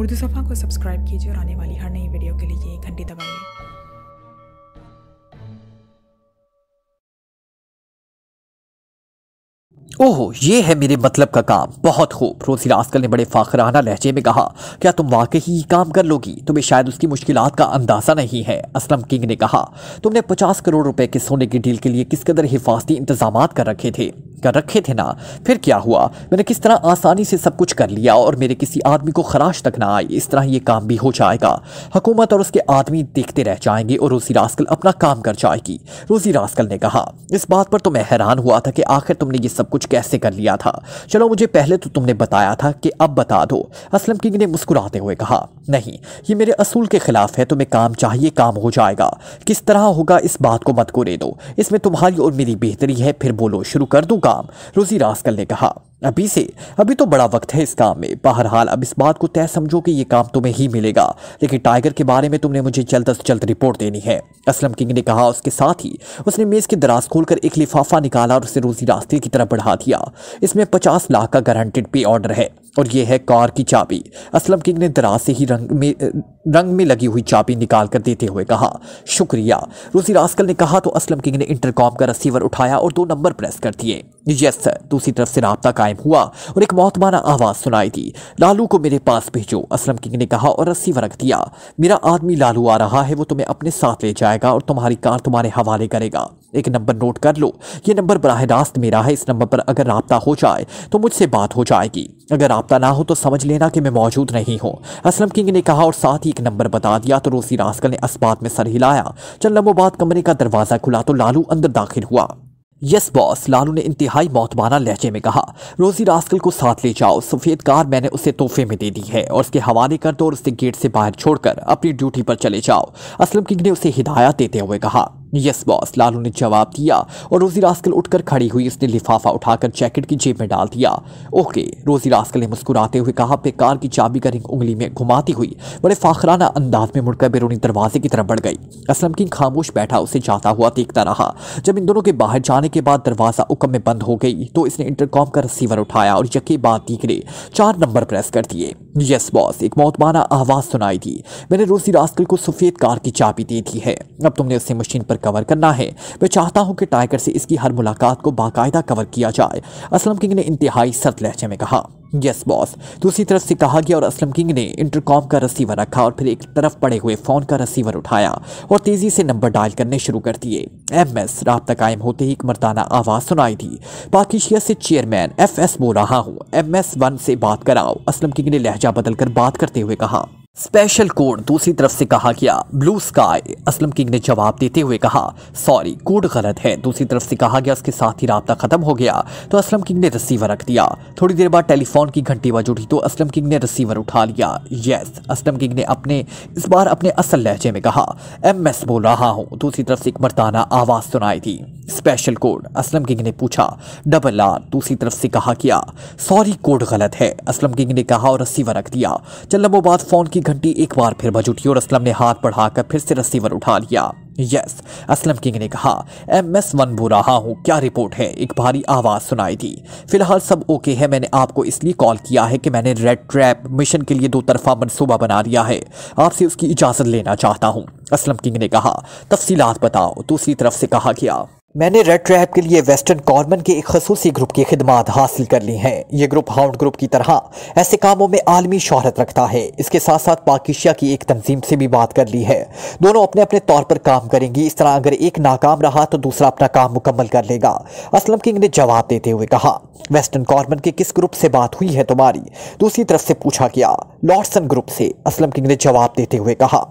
उर्दू सफ़ा को सब्सक्राइब कीजिए और आने वाली हर नई वीडियो के लिए एक घंटी दबाइए ओहो ये है मेरे मतलब का काम बहुत खूब रोजी रास्कल ने बड़े फ़ाखराना लहजे में कहा क्या तुम वाकई ही काम कर लोगी तुम्हें शायद उसकी मुश्किल का अंदाज़ा नहीं है असलम किंग ने कहा तुमने पचास करोड़ रुपए के सोने की डील के लिए किस कदर हिफाजती इंतजाम कर रखे थे कर रखे थे ना फिर क्या हुआ मैंने किस तरह आसानी से सब कुछ कर लिया और मेरे किसी आदमी को खराश तक ना आई इस तरह ये काम भी हो जाएगा हुकूमत और उसके आदमी देखते रह जाएंगे और रोजी रास्कल अपना काम कर जाएगी रोजी रास्कल ने कहा इस बात पर तो मैं हैरान हुआ था कि आखिर तुमने ये सब कुछ कैसे कर लिया था चलो मुझे पहले तो तुमने बताया था कि अब बता दो असलम किंग ने मुस्कुराते हुए कहा नहीं ये मेरे असूल के ख़िलाफ़ है तुम्हें काम चाहिए काम हो जाएगा किस तरह होगा इस बात को मत को दो इसमें तुम्हारी और मेरी बेहतरी है फिर बोलो शुरू कर दूँ काम रोज़ी रास्कल ने कहा अभी से अभी तो बड़ा वक्त है इस काम में हाल अब इस बात को तय समझो कि ये काम तुम्हें ही मिलेगा लेकिन टाइगर के बारे में तुमने मुझे जल्द अज जल्द रिपोर्ट देनी है असलम किंग ने कहा उसके साथ ही उसने मेज़ की दराज खोलकर एक लिफाफा निकाला और उसे रोजी रास्ते की तरफ बढ़ा दिया इसमें पचास लाख का गारंटेड पे ऑर्डर है और ये है कार की चाबी असलम किंग ने दराज से ही रंग में रंग में लगी हुई चाबी निकाल कर देते हुए कहा शुक्रिया रूसी रास्कल ने कहा तो असलम किंग ने इंटरकॉम का रिसीवर उठाया और दो नंबर प्रेस कर दिए यस सर दूसरी तरफ से रबता कायम हुआ और एक मौतमाना आवाज़ सुनाई दी लालू को मेरे पास भेजो असलम किंग ने कहा और रिसीवर रख दिया मेरा आदमी लालू आ रहा है वो तुम्हें अपने साथ ले जाएगा और तुम्हारी कार तुम्हारे हवाले करेगा एक नंबर नोट कर लो ये नंबर बरह रास्त मेरा है इस नंबर पर अगर रबता हो जाए तो मुझसे बात हो जाएगी अगर रबता ना हो तो समझ लेना कि मैं मौजूद नहीं हूँ असलम किंग ने कहा और साथ ही एक नंबर बता दिया तो रूसी रास्कल ने अस्पात में सर हिलाया चल लम्बों बाद कमरे का दरवाज़ा खुला तो लालू अंदर दाखिल हुआ यस बॉस लालू ने इंतहाई मौतबाना लहजे में कहा रोजी रास्कल को साथ ले जाओ सफ़ेद कार मैंने उसे तोहफे में दे दी है और उसके हवाले कर दो और उसे गेट से बाहर छोड़कर अपनी ड्यूटी पर चले जाओ असलम किंग ने उसे हिदायत देते हुए कहा यस बॉस लालू ने जवाब दिया और रोजी रास्कल उठकर खड़ी हुई उसने लिफाफा उठाकर जैकेट की जेब में डाल दिया ओके रोजी रास्कल ने मुस्कुराते हुए कहा पे कार की चाबी का रिंग उंगली में घुमाती हुई बड़े फाखराना अंदाज में मुड़कर बेरूनी दरवाजे की तरफ बढ़ गई असलम किंग खामोश बैठा उसे जाता हुआ देखता रहा जब इन दोनों के बाहर जाने के बाद दरवाज़ा उकम में बंद हो गई तो इसने इंटरकॉम का रिसीवर उठाया और यकी बात दीख चार नंबर प्रेस कर दिए यस बॉस एक मौतमाना आवाज़ सुनाई थी मैंने रोजी रास्कल को सफ़ेद कार की चाबी दे दी है अब तुमने उसे मशीन पर कवर करना है मैं चाहता हूँ कि टाइगर से इसकी हर मुलाकात को बाकायदा कवर किया जाए असलम किंग ने इंतहाई सर्द लहजे में कहा यस बॉस दूसरी तरफ से कहा गया और असलम किंग ने इंटरकॉम का रिसीवर रखा और फिर एक तरफ पड़े हुए फ़ोन का रिसीवर उठाया और तेज़ी से नंबर डायल करने शुरू कर दिए एम एस रबता कायम होते ही एक मर्दाना आवाज़ सुनाई दी पाकिशिया से चेयरमैन एफ एस बोल रहा हूँ एम एस वन से बात कराओ असलम किंग ने लहजा बदल कर बात करते हुए कहा स्पेशल कोड दूसरी तरफ से कहा गया ब्लू स्काई असलम किंग ने जवाब देते हुए कहा सॉरी कोड गलत है दूसरी तरफ से कहा गया उसके साथ ही रहा खत्म हो गया तो असलम किंग ने रिसीवर रख दिया थोड़ी देर बाद टेलीफोन की घंटी बज उठी तो असलम किंग ने रिसीवर उठा लिया यस असलम किंग ने अपने इस बार अपने असल लहजे में कहा एम एस बोल रहा हूँ दूसरी तरफ से एक मर्दाना आवाज़ सुनाई थी स्पेशल कोड असलम किंग ने पूछा डबल आर दूसरी तरफ से कहा गया सॉरी कोड गलत है असलम किंग ने कहा और रिसीवर रख दिया चल लम्बो बाद फ़ोन की की घंटी एक बार फिर बज उठी और असलम ने हाथ बढ़ाकर फिर से रसीवर उठा लिया यस असलम किंग ने कहा एम एस वन बो रहा हूँ क्या रिपोर्ट है एक भारी आवाज़ सुनाई थी फिलहाल सब ओके है मैंने आपको इसलिए कॉल किया है कि मैंने रेड ट्रैप मिशन के लिए दो तरफा मनसूबा बना लिया है आपसे उसकी इजाज़त लेना चाहता हूँ असलम किंग ने कहा तफसीलात बताओ दूसरी तरफ से कहा गया मैंने रेड ट्रैप के लिए वेस्टर्न कॉर्मन के एक खसूसी ग्रुप की खिदमत हासिल कर ली हैं ये ग्रुप हाउंड ग्रुप की तरह ऐसे कामों में आलमी शहरत रखता है इसके साथ साथ पाकिशिया की एक तंजीम से भी बात कर ली है दोनों अपने अपने तौर पर काम करेंगी इस तरह अगर एक नाकाम रहा तो दूसरा अपना काम मुकम्मल कर लेगा असलम किंग ने जवाब देते हुए कहा वेस्टर्न कॉर्मन के किस ग्रुप से बात हुई है तुम्हारी दूसरी तरफ से पूछा गया लॉर्डसन ग्रुप से असलम किंग ने जवाब देते हुए कहा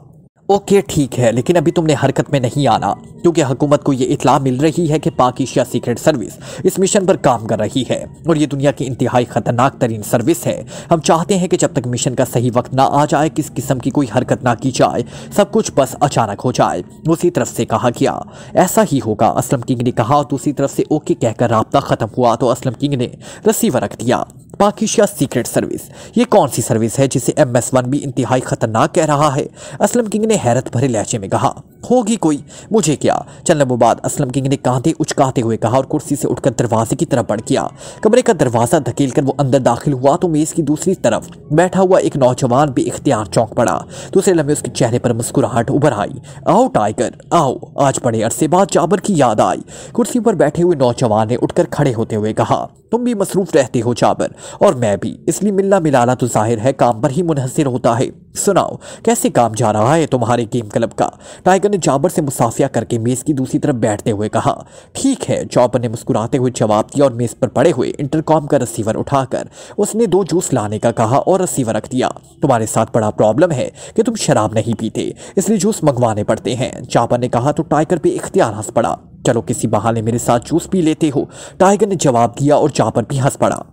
ओके ठीक है लेकिन अभी तुमने हरकत में नहीं आना क्योंकि हुकूमत को ये इतला मिल रही है कि पाकिशिया सीक्रेट सर्विस इस मिशन पर काम कर रही है और ये दुनिया की इंतहाई ख़तरनाक तरीन सर्विस है हम चाहते हैं कि जब तक मिशन का सही वक्त ना आ जाए किस किस्म की कोई हरकत ना की जाए सब कुछ बस अचानक हो जाए उसी तरफ से कहा गया ऐसा ही होगा असलम किंग ने कहा दूसरी तरफ से ओके कहकर रबता ख़त्म हुआ तो असलम किंग ने रसीवर रख दिया पाकिशिया सीक्रेट सर्विस ये कौन सी सर्विस है जिसे एम एस वन भी इंतहाई ख़तरनाक कह रहा है असलम किंग ने हैरत भरे लहजे में कहा होगी कोई मुझे क्या चलने मुबाद असलम किंग ने कांधे उचकाते हुए कहा और कुर्सी से उठकर दरवाजे की तरफ बढ़ गया कमरे का दरवाज़ा धकेल कर वो अंदर दाखिल हुआ तो मेज़ की दूसरी तरफ बैठा हुआ एक नौजवान भी इख्तियार चौंक पड़ा दूसरे लम्बे उसके चेहरे पर मुस्कुराहट उभर आई आओ टाइगर आओ आज बड़े अरसे बाद जाबर की याद आई कुर्सी पर बैठे हुए नौजवान ने उठकर खड़े होते हुए कहा तुम भी मसरूफ़ रहते हो जाबर और मैं भी इसलिए मिलना मिलाना तो जाहिर है काम पर ही मुनहसर होता है सुनाओ कैसे काम जा रहा है तुम्हारे गेम क्लब का टाइगर ने जाबर से मुसाफिया करके मेज़ की दूसरी तरफ बैठते हुए कहा ठीक है जॉबर ने मुस्कुराते हुए जवाब दिया और मेज़ पर पड़े हुए इंटरकॉम का रिसीवर उठाकर उसने दो जूस लाने का कहा और रिसीवर रख दिया तुम्हारे साथ बड़ा प्रॉब्लम है कि तुम शराब नहीं पीते इसलिए जूस मंगवाने पड़ते हैं जॉबर ने कहा तो टाइगर पे इख्तियार हंस पड़ा चलो किसी बहाने मेरे साथ जूस पी लेते हो टाइगर ने जवाब दिया और जॉपर भी हंस पड़ा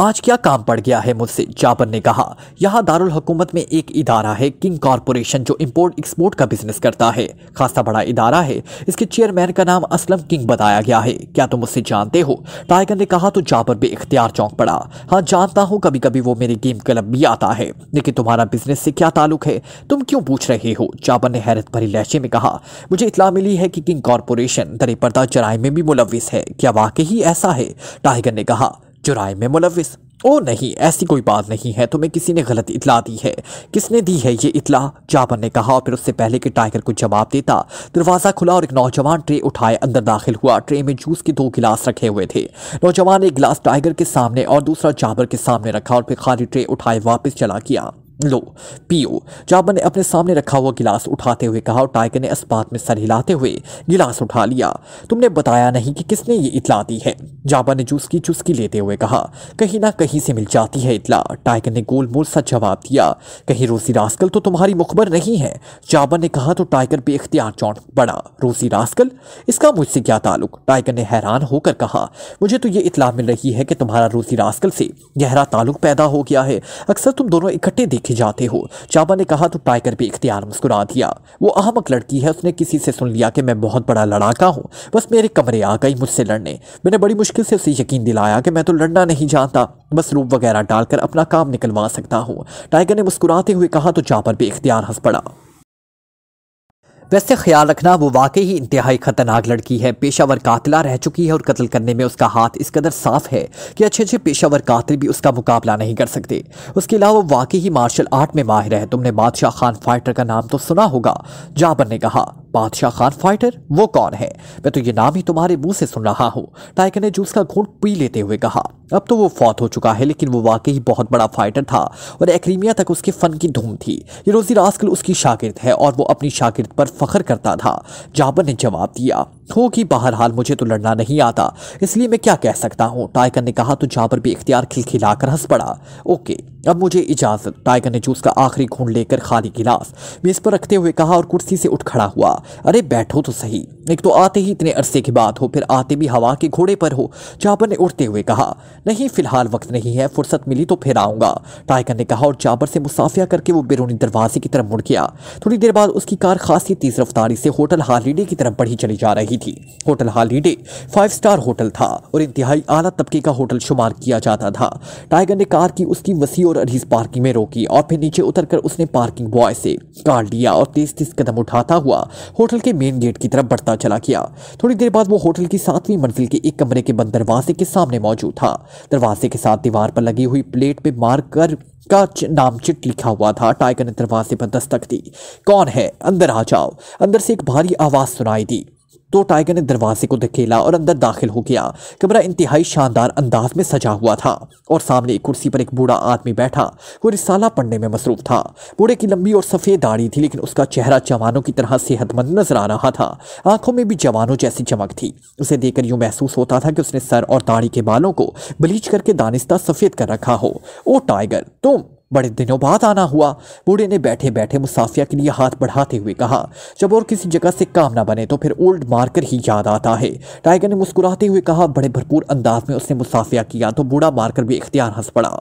आज क्या काम पड़ गया है मुझसे जाबर ने कहा यहाँ दारुल हुकूमत में एक इदारा है किंग कॉरपोरेशन जो इंपोर्ट एक्सपोर्ट का बिजनेस करता है खासा बड़ा इदारा है इसके चेयरमैन का नाम असलम किंग बताया गया है क्या तुम उससे जानते हो टाइगर ने कहा तो जाबर भी इख्तियार चौंक पड़ा हाँ जानता हूँ कभी कभी वो मेरे गेम क्लब भी आता है लेकिन तुम्हारा बिजनेस से क्या ताल्लुक है तुम क्यों पूछ रहे हो जाबर ने हैरत भरी लहजे में कहा मुझे इतला मिली है कि किंग कॉरपोरेशन दरेपर्दा जराय में भी मुलविस है क्या वाकई ऐसा है टाइगर ने कहा जुराय में मुलविस ओ नहीं ऐसी कोई बात नहीं है तुम्हें किसी ने गलत इतला दी है किसने दी है ये इतला जाबर ने कहा और फिर उससे पहले कि टाइगर को जवाब देता दरवाज़ा खुला और एक नौजवान ट्रे उठाए अंदर दाखिल हुआ ट्रे में जूस के दो गिलास रखे हुए थे नौजवान ने एक गिलास टाइगर के सामने और दूसरा जाबर के सामने रखा और फिर खाली ट्रे उठाए वापस चला गया लो पियो जाबर ने अपने सामने रखा हुआ गिलास उठाते हुए कहा और टाइगर ने इस्पात में सर हिलाते हुए गिलास उठा लिया तुमने बताया नहीं कि किसने ये इतला दी है जाबर ने जूस की चुस्की लेते हुए कहा कहीं ना कहीं से मिल जाती है इतला टाइगर ने गोल मोल सा जवाब दिया कहीं रोजी रास्कल तो तुम्हारी मुखबर नहीं है जाबर ने कहा तो टाइगर बेख्तियार चौंक पड़ा रोजी रास्कल इसका मुझसे क्या ताल्लुक टाइगर ने हैरान होकर कहा मुझे तो ये इतला मिल रही है कि तुम्हारा रोजी रास्कल से गहरा ताल्लुक पैदा हो गया है अक्सर तुम दोनों इकट्ठे खिजाते हो चाबा ने कहा तो टाइगर भी इख्तियार मुस्कुरा दिया वो अहमक लड़की है उसने किसी से सुन लिया कि मैं बहुत बड़ा लड़ाका हूँ बस मेरे कमरे आ गई मुझसे लड़ने मैंने बड़ी मुश्किल से उसे यकीन दिलाया कि मैं तो लड़ना नहीं जानता बस रूप वगैरह डालकर अपना काम निकलवा सकता हूँ टाइगर ने मुस्कुराते हुए कहा तो चापर भी इख्तियार हंस पड़ा वैसे ख्याल रखना वो वाकई ही इंतहाई ख़तरनाक लड़की है पेशावर कातला रह चुकी है और कत्ल करने में उसका हाथ इस कदर साफ है कि अच्छे अच्छे पेशावर कातिल भी उसका मुकाबला नहीं कर सकते उसके अलावा वाकई ही मार्शल आर्ट में माहिर है तुमने बादशाह खान फाइटर का नाम तो सुना होगा जाबर ने कहा बादशाह खान फाइटर वो कौन है मैं तो ये नाम ही तुम्हारे मुंह से सुन रहा हूँ टाइगर ने जूस का घूट पी लेते हुए कहा अब तो वो फौत हो चुका है लेकिन वो वाकई बहुत बड़ा फाइटर था और एक्रीमिया तक उसके फ़न की धूम थी ये रोज़ी रास्कल उसकी शागिर्द है और वो अपनी शागिर्द पर फ़ख्र करता था जाबर ने जवाब दिया होगी बहरहाल मुझे तो लड़ना नहीं आता इसलिए मैं क्या कह सकता हूँ टाइगर ने कहा तो जाबर भी इख्तियार खिलखिलाकर हंस पड़ा ओके अब मुझे इजाज़त टाइगर ने जूस का आखिरी घूंढ लेकर खाली गिलास मेज़ पर रखते हुए कहा और कुर्सी से उठ खड़ा हुआ अरे बैठो तो सही एक तो आते ही इतने अरसे की बात हो फिर आते भी हवा के घोड़े पर हो जाबर ने उठते हुए कहा नहीं फ़िलहाल वक्त नहीं है फुर्सत मिली तो फिर आऊंगा टाइगर ने कहा और जाबर से मुसाफिया करके वो बिरूनी दरवाजे की तरफ मुड़ गया थोड़ी देर बाद उसकी कार खासी तेज़ रफ्तारी से होटल हालीडे की तरफ बढ़ी चली जा रही थी hotel holiday five star hotel था और इंतहाई आला तबके का होटल शुमार किया जाता था टाइगर ने कार की उसकी वसी और अरीज पार्किंग में रोकी और फिर नीचे उतरकर उसने पार्किंग बॉय से कार लिया और तेज तेज कदम उठाता हुआ होटल के मेन गेट की तरफ बढ़ता चला गया थोड़ी देर बाद वो होटल की सातवीं मंजिल के एक कमरे के बंद दरवाजे के सामने मौजूद था दरवाजे के साथ दीवार पर लगी हुई प्लेट पे मार कर का नाम चिट लिखा हुआ था टाइगर ने दरवाजे पर दस्तक दी कौन है अंदर आ जाओ अंदर से एक भारी आवाज़ सुनाई दी तो टाइगर ने दरवाजे को धकेला और अंदर दाखिल हो गया कमरा इंतहाई शानदार अंदाज में सजा हुआ था और सामने एक कुर्सी पर एक बूढ़ा आदमी बैठा वो रिसाला पढ़ने में मसरूफ था बूढ़े की लंबी और सफ़ेद दाढ़ी थी लेकिन उसका चेहरा जवानों की तरह सेहतमंद नजर आ रहा था आंखों में भी जवानों जैसी चमक थी उसे देखकर यूं महसूस होता था कि उसने सर और दाढ़ी के बालों को ब्लीच करके दानिस्ता सफ़ेद कर रखा हो ओ टाइगर तुम तो बड़े दिनों बाद आना हुआ बूढ़े ने बैठे बैठे मुसाफिया के लिए हाथ बढ़ाते हुए कहा जब और किसी जगह से काम ना बने तो फिर ओल्ड मार्कर ही याद आता है टाइगर ने मुस्कुराते हुए कहा बड़े भरपूर अंदाज में उसने मुसाफिया किया तो बूढ़ा मार्कर भी इख्तियार हंस पड़ा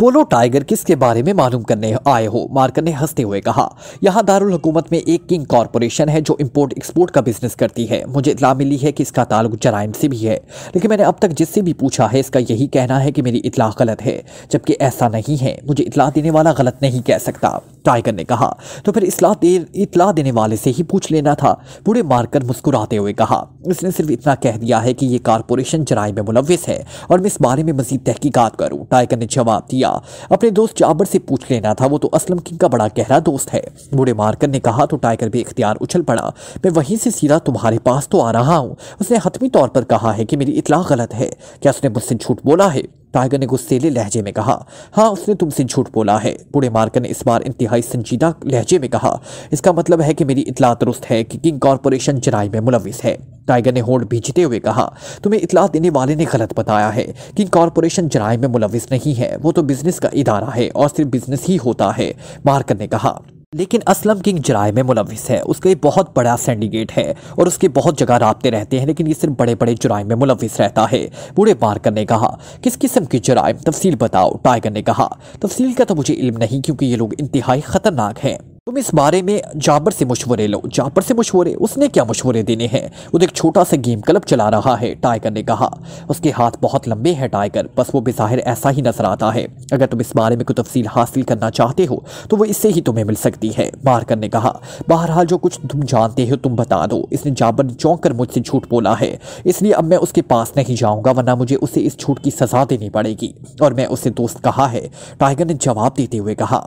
पोलो टाइगर किसके बारे में मालूम करने आए हो मार्कर ने हंसते हुए कहा यहाँ दारुल हुकूमत में एक किंग कॉरपोरेशन है जो इंपोर्ट एक्सपोर्ट का बिजनेस करती है मुझे इतला मिली है कि इसका ताल्लुक जराइम से भी है लेकिन मैंने अब तक जिससे भी पूछा है इसका यही कहना है कि मेरी इतला गलत है जबकि ऐसा नहीं है मुझे इतला देने वाला गलत नहीं कह सकता टाइगर ने कहा तो फिर इसलाह दे इतला देने वाले से ही पूछ लेना था बूढ़े मारकर मुस्कुराते हुए कहा उसने सिर्फ इतना कह दिया है कि ये कारपोरेशन जराय में मुलविस है और मैं इस बारे में मजीद तहकीकत करूँ टाइगर ने जवाब दिया अपने दोस्त जाबर से पूछ लेना था वो तो असलम किंग का बड़ा गहरा दोस्त है बूढ़े मारकर ने कहा तो टाइगर भी इख्तियार उछल पड़ा मैं वहीं से सीधा तुम्हारे पास तो आ रहा हूँ उसने हतमी तौर पर कहा है कि मेरी इतला गलत है क्या उसने मुझसे झूठ बोला है टाइगर ने गुस्सेले लहजे में कहा हाँ उसने तुमसे झूठ बोला है बूढ़े मार्कर ने इस बार इंतहाई संजीदा लहजे में कहा इसका मतलब है कि मेरी इतला दुरुस्त है कि किंग कॉरपोरेशन जराई में मुलविस है टाइगर ने होड़ भीजते हुए कहा तुम्हें इतला देने वाले ने गलत बताया है कि कॉरपोरेशन जराय में मुलविस नहीं है वो तो बिजनेस का इदारा है और सिर्फ बिजनेस ही होता है मार्कर ने कहा लेकिन असलम किंग जराय में मुलविस है उसका एक बहुत बड़ा सेंडिकेट है और उसके बहुत जगह रबते रहते हैं लेकिन ये सिर्फ बड़े बड़े जराय में मुलविस रहता है बूढ़े मार्कर ने कहा किस किस्म की जराय तफसील बताओ टाइगर ने कहा तफसील का तो मुझे इल्म नहीं क्योंकि ये लोग इंतहाई ख़तरनाक हैं तुम इस बारे में जाबर से मशवरे लो जाबर से मशवरे उसने क्या मशवरे देने हैं वो एक छोटा सा गेम क्लब चला रहा है टाइगर ने कहा उसके हाथ बहुत लंबे हैं टाइगर बस वो बेज़ाहिर ऐसा ही नजर आता है अगर तुम इस बारे में कोई तफसील हासिल करना चाहते हो तो वो इससे ही तुम्हें मिल सकती है मार्कर ने कहा बहरहाल जो कुछ तुम जानते हो तुम बता दो इसने जाबर चौंक कर मुझसे झूठ बोला है इसलिए अब मैं उसके पास नहीं जाऊँगा वरना मुझे उसे इस झूठ की सज़ा देनी पड़ेगी और मैं उसे दोस्त कहा है टाइगर ने जवाब देते हुए कहा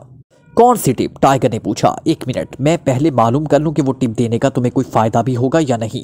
कौन सी टीम टाइगर ने पूछा एक मिनट मैं पहले मालूम कर लूं कि वो टिप देने का तुम्हें कोई फ़ायदा भी होगा या नहीं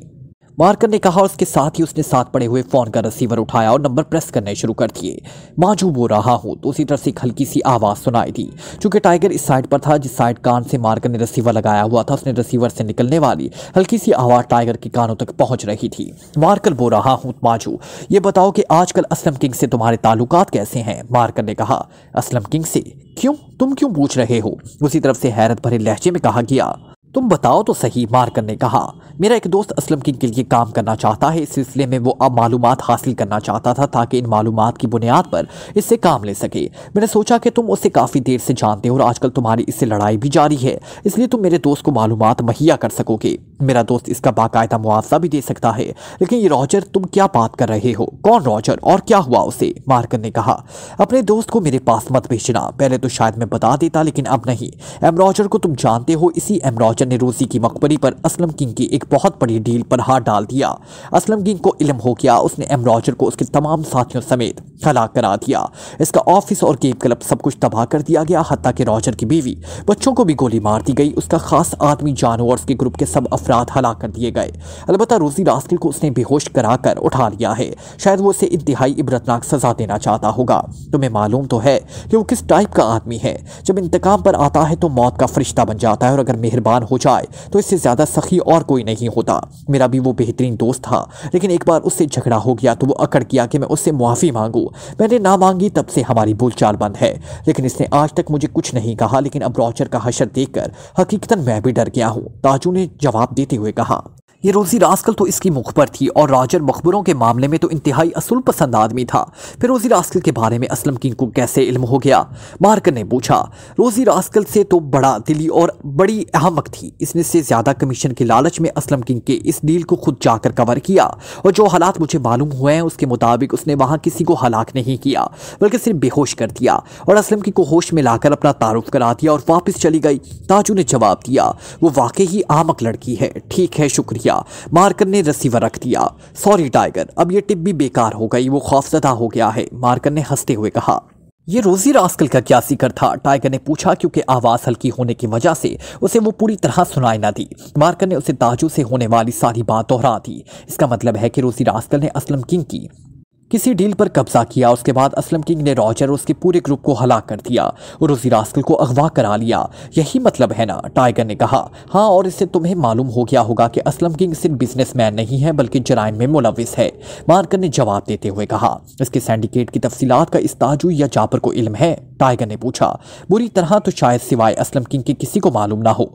मार्कर ने कहा और उसके साथ ही उसने साथ पड़े हुए फ़ोन का रिसीवर उठाया और नंबर प्रेस करने शुरू कर दिए माजू बो रहा हूँ तो उसी तरफ से एक हल्की सी आवाज़ सुनाई थी चूंकि टाइगर इस साइड पर था जिस साइड कान से मार्कर ने रिसीवर लगाया हुआ था उसने रिसीवर से निकलने वाली हल्की सी आवाज़ टाइगर के कानों तक पहुंच रही थी मार्कर बो रहा हूँ माजू ये बताओ कि आजकल असलम किंग से तुम्हारे ताल्लुकात कैसे हैं मार्कर ने कहा असलम किंग से क्यों तुम क्यों पूछ रहे हो उसी तरफ से हैरत भरे लहजे में कहा गया तुम बताओ तो सही मार्कन ने कहा मेरा एक दोस्त असलम किंग के लिए काम करना चाहता है इस सिलसिले में वो अब मालूम हासिल करना चाहता था ताकि इन मालूम की बुनियाद पर इससे काम ले सके मैंने सोचा कि तुम उससे काफ़ी देर से जानते हो और आजकल तुम्हारी इससे लड़ाई भी जारी है इसलिए तुम मेरे दोस्त को मालूम मुहैया कर सकोगे मेरा दोस्त इसका बाकायदा मुआवजा भी दे सकता है लेकिन ये रॉजर तुम क्या बात कर रहे हो कौन रॉजर और क्या हुआ उसे मार्कन ने कहा अपने दोस्त को मेरे पास मत भेजना पहले तो शायद मैं बता देता लेकिन अब नहीं एम रॉजर को तुम जानते हो इसी एम रॉजर ने रूसी की मकबरी पर असलम किंग की एक बहुत बड़ी डील पर हाथ डाल दिया असलम किंग को इलम हो गया उसने एम रॉजर को उसके तमाम साथियों समेत हला करा दिया इसका ऑफिस और गेम क्लब सब कुछ तबाह कर दिया गया हती के रॉजर की बीवी बच्चों को भी गोली मार दी गई उसका खास आदमी जानवर के ग्रुप के सब अफरा अफराद हला कर दिए गए अलबत्त रोजी रास्किल को उसने बेहोश कराकर उठा लिया है शायद वो उसे इंतहाई इबरतनाक सजा देना चाहता होगा तुम्हें मालूम तो है कि वो किस टाइप का आदमी है जब इंतकाम पर आता है तो मौत का फरिश्ता बन जाता है और अगर मेहरबान हो जाए तो इससे ज़्यादा सखी और कोई नहीं होता मेरा भी वो बेहतरीन दोस्त था लेकिन एक बार उससे झगड़ा हो गया तो वो अकड़ किया कि मैं उससे मुआफ़ी मांगू मैंने ना मांगी तब से हमारी बोलचाल बंद है लेकिन इसने आज तक मुझे कुछ नहीं कहा लेकिन अब रॉचर का हशर देखकर हकीकतन मैं भी डर गया हूँ ताजू ने जवाब दिया देते हुए कहा ये रोज़ी रास्कल तो इसकी मुखबर थी और राजर मकबरों के मामले में तो इंतहाई असूल पसंद आदमी था फिर रोज़ी रास्कल के बारे में असलम किंग को कैसे इल्म हो गया मार्कर ने पूछा रोज़ी रास्कल से तो बड़ा दिली और बड़ी अहमक थी इसने से ज़्यादा कमीशन के लालच में असलम किंग के इस डील को खुद जाकर कवर किया और जो हालात मुझे मालूम हुए हैं उसके मुताबिक उसने वहाँ किसी को हलाक नहीं किया बल्कि सिर्फ बेहोश कर दिया और असलम किंग को होश में लाकर अपना तारुफ करा दिया और वापस चली गई ताजू ने जवाब दिया वो वाकई ही आमक लड़की है ठीक है शुक्रिया दिया मार्कर ने रिसीवर रख दिया सॉरी टाइगर अब ये टिप भी बेकार हो गई वो खौफजदा हो गया है मार्कर ने हंसते हुए कहा ये रोजी रास्कल का क्या सीकर था टाइगर ने पूछा क्योंकि आवाज़ हल्की होने की वजह से उसे वो पूरी तरह सुनाई ना दी मार्कर ने उसे ताजू से होने वाली सारी बात दोहरा दी इसका मतलब है कि रोजी रास्कल ने असलम किंग की किसी डील पर कब्जा किया उसके बाद असलम किंग ने रॉजर और उसके पूरे ग्रुप को हला कर दिया और रोजी रास्कल को अगवा करा लिया यही मतलब है ना टाइगर ने कहा हाँ और इससे तुम्हें मालूम हो गया होगा कि असलम किंग सिर्फ बिजनेसमैन नहीं है बल्कि जराइम में मुलविस है मार्कर ने जवाब देते हुए कहा इसके सेंडिकेट की तफसीत का इस ताजू या जापर को इल्म है टाइगर ने पूछा बुरी तरह तो शायद सिवाय असलम किंग के किसी को मालूम ना हो